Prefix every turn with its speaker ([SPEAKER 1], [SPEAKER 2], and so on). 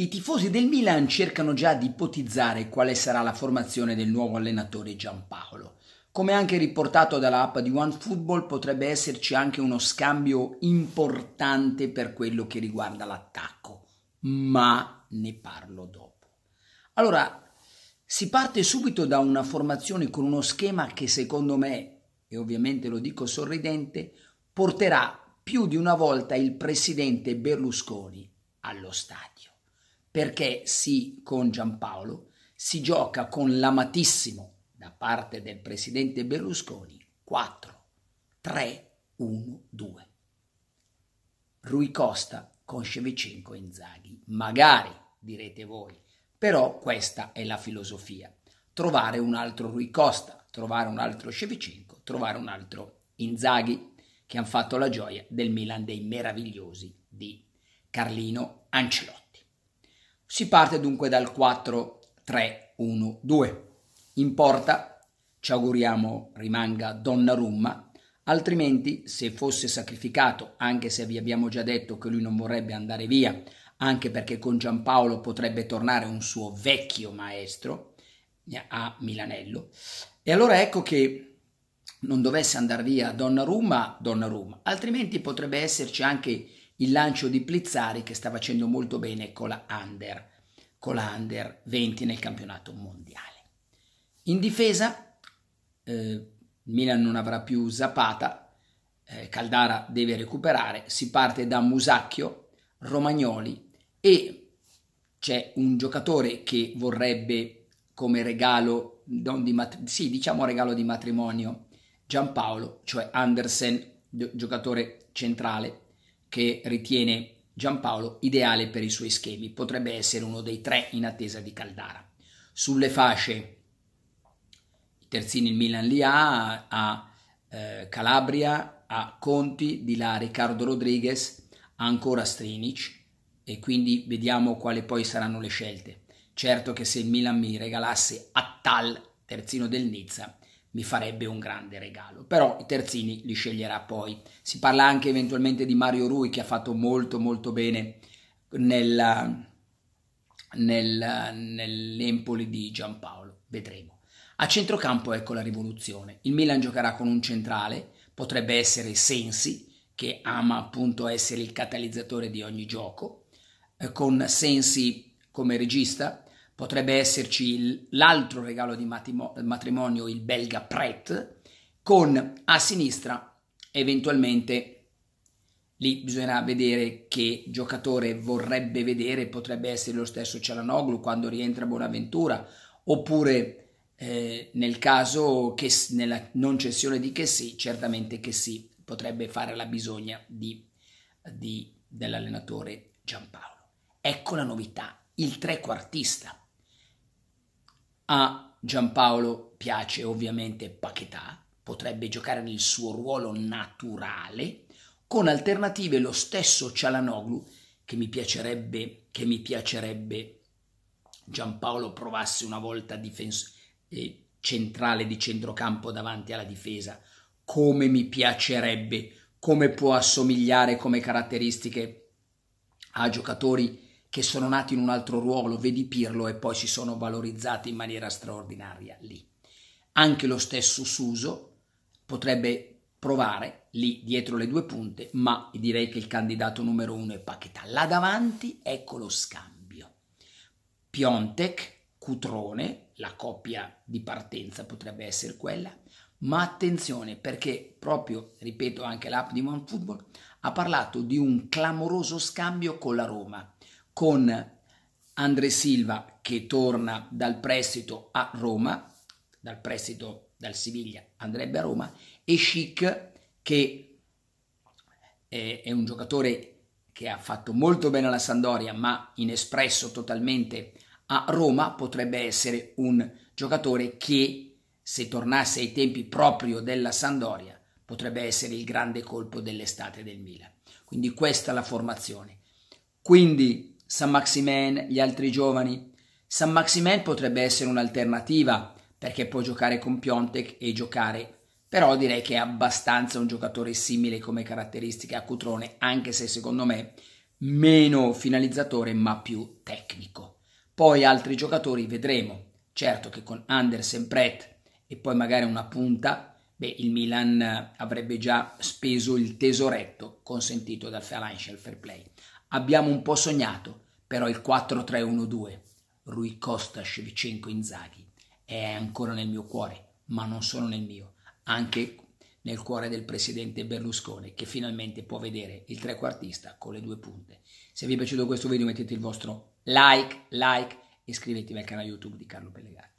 [SPEAKER 1] I tifosi del Milan cercano già di ipotizzare quale sarà la formazione del nuovo allenatore Giampaolo. Come anche riportato dalla app di OneFootball potrebbe esserci anche uno scambio importante per quello che riguarda l'attacco, ma ne parlo dopo. Allora, si parte subito da una formazione con uno schema che secondo me, e ovviamente lo dico sorridente, porterà più di una volta il presidente Berlusconi allo stadio perché sì con Giampaolo si gioca con l'amatissimo da parte del presidente Berlusconi 4 3 1 2. Rui Costa con Shevchenko e Inzaghi, magari direte voi, però questa è la filosofia. Trovare un altro Rui Costa, trovare un altro Shevchenko, trovare un altro Inzaghi che hanno fatto la gioia del Milan dei meravigliosi di Carlino Ancelotti. Si parte dunque dal 4-3-1-2. In porta ci auguriamo rimanga Donnarumma, altrimenti se fosse sacrificato, anche se vi abbiamo già detto che lui non vorrebbe andare via, anche perché con Giampaolo potrebbe tornare un suo vecchio maestro eh, a Milanello. E allora ecco che non dovesse andare via Donnarumma, Donnarumma, altrimenti potrebbe esserci anche il lancio di Plizzari che sta facendo molto bene con la Under, con la Under 20 nel campionato mondiale. In difesa eh, Milan non avrà più Zapata, eh, Caldara deve recuperare, si parte da Musacchio, Romagnoli e c'è un giocatore che vorrebbe come regalo, di mat- sì diciamo regalo di matrimonio, Giampaolo, cioè Andersen, giocatore centrale che ritiene Giampaolo ideale per i suoi schemi, potrebbe essere uno dei tre in attesa di Caldara. Sulle fasce terzini il Milan li ha, a eh, Calabria, a Conti, di là Riccardo Rodriguez, ancora Strinic e quindi vediamo quale poi saranno le scelte. Certo che se il Milan mi regalasse Attal, terzino del Nizza, mi farebbe un grande regalo. Però i terzini li sceglierà poi. Si parla anche eventualmente di Mario Rui che ha fatto molto molto bene nella, nel, nell'Empoli di Giampaolo, vedremo. A centrocampo ecco la rivoluzione. Il Milan giocherà con un centrale, potrebbe essere Sensi che ama appunto essere il catalizzatore di ogni gioco, eh, con Sensi come regista potrebbe esserci l'altro regalo di matrimonio, il belga Pret, con a sinistra eventualmente lì bisognerà vedere che giocatore vorrebbe vedere, potrebbe essere lo stesso Cialanoglu quando rientra Bonaventura, oppure eh, nel caso che nella non cessione di che sì, certamente che sì, potrebbe fare la bisogna di, di, dell'allenatore Giampaolo. Ecco la novità, il trequartista. A Giampaolo piace ovviamente Paquetà, potrebbe giocare nel suo ruolo naturale, con alternative lo stesso Cialanoglu, che mi piacerebbe, che mi piacerebbe Giampaolo provasse una volta difenso, eh, centrale di centrocampo davanti alla difesa, come mi piacerebbe, come può assomigliare come caratteristiche a giocatori che sono nati in un altro ruolo, vedi Pirlo, e poi si sono valorizzati in maniera straordinaria lì. Anche lo stesso Suso potrebbe provare lì dietro le due punte, ma direi che il candidato numero uno è Paquetà. Là davanti ecco lo scambio. Piontek, Cutrone, la coppia di partenza potrebbe essere quella, ma attenzione perché proprio, ripeto, anche l'app di Football ha parlato di un clamoroso scambio con la Roma con Andre Silva che torna dal prestito a Roma, dal prestito dal Siviglia andrebbe a Roma, e Schick che è, eh, è un giocatore che ha fatto molto bene alla Sandoria ma in espresso totalmente a Roma, potrebbe essere un giocatore che se tornasse ai tempi proprio della Sandoria potrebbe essere il grande colpo dell'estate del Milan. Quindi questa è la formazione. Quindi San Maximen, gli altri giovani. San Maximen potrebbe essere un'alternativa perché può giocare con Piontek e giocare, però direi che è abbastanza un giocatore simile come caratteristiche a Cutrone, anche se secondo me meno finalizzatore ma più tecnico. Poi altri giocatori vedremo. Certo che con Andersen, Pret e poi magari una punta, beh, il Milan avrebbe già speso il tesoretto consentito dal financial fair play. Abbiamo un po' sognato, però il 4-3-1-2, Rui Costa, Shevchenko, Inzaghi, è ancora nel mio cuore, ma non solo nel mio, anche nel cuore del presidente Berlusconi che finalmente può vedere il trequartista con le due punte. Se vi è piaciuto questo video mettete il vostro like, like, iscrivetevi al canale YouTube di Carlo Pellegatti.